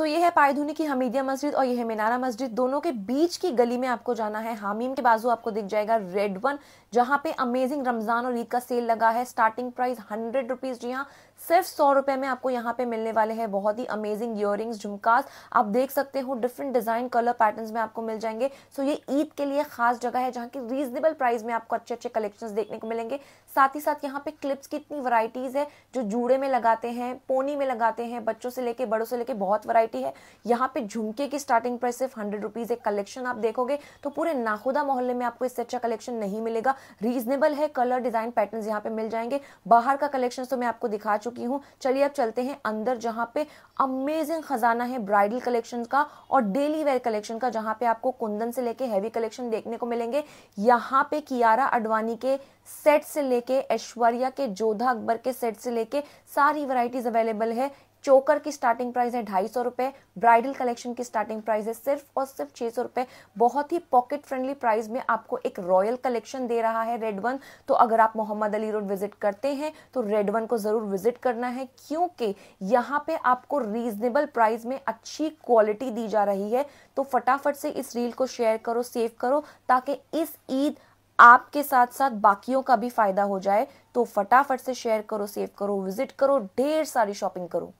सो तो ये है पायधुनी की हमीदिया मस्जिद और ये है मीनारा मस्जिद दोनों के बीच की गली में आपको जाना है हामीम के बाजू आपको दिख जाएगा रेड वन जहां पे अमेजिंग रमजान और ईद का सेल लगा है स्टार्टिंग प्राइस हंड्रेड रुपीज जी हाँ सिर्फ सौ रुपए में आपको यहाँ पे मिलने वाले हैं बहुत ही अमेजिंग इयर झुमकास आप देख सकते हो डिफरेंट डिजाइन कलर पैटर्न में आपको मिल जाएंगे सो ये ईद के लिए खास जगह है जहाँ की रीजनेबल प्राइस में आपको अच्छे अच्छे कलेक्शन देखने को मिलेंगे साथ ही साथ यहाँ पे क्लिप्स की इतनी वराइटीज है जो जूड़े में लगाते हैं पोनी में लगाते हैं बच्चों से लेके बड़ों से लेके बहुत वराइटी वैरायटी है यहाँ पे झुमके की स्टार्टिंग प्राइस सिर्फ हंड्रेड रुपीज़ एक कलेक्शन आप देखोगे तो पूरे नाखुदा मोहल्ले में आपको इससे अच्छा कलेक्शन नहीं मिलेगा रीजनेबल है कलर डिज़ाइन पैटर्न यहाँ पे मिल जाएंगे बाहर का कलेक्शन तो मैं आपको दिखा चुकी हूँ चलिए अब चलते हैं अंदर जहाँ पे अमेजिंग खजाना है ब्राइडल कलेक्शन का और डेली वेयर कलेक्शन का जहाँ पे आपको कुंदन से लेके हैवी कलेक्शन देखने को मिलेंगे यहाँ पे कियारा अडवाणी के सेट से लेके ऐश्वर्या के जोधा अकबर के सेट से लेके सारी वैरायटीज अवेलेबल है चोकर की स्टार्टिंग प्राइस है ढाई सौ रुपए ब्राइडल कलेक्शन की स्टार्टिंग प्राइस है सिर्फ और सिर्फ छह सौ रुपए बहुत ही पॉकेट फ्रेंडली प्राइस में आपको एक रॉयल कलेक्शन दे रहा है रेड वन तो अगर आप मोहम्मद अली रोड विजिट करते हैं तो रेड वन को जरूर विजिट करना है क्योंकि यहाँ पे आपको रीजनेबल प्राइस में अच्छी क्वालिटी दी जा रही है तो फटाफट से इस रील को शेयर करो सेव करो ताकि इस ईद आपके साथ साथ बाकियों का भी फायदा हो जाए तो फटाफट से शेयर करो सेव करो विजिट करो ढेर सारी शॉपिंग करो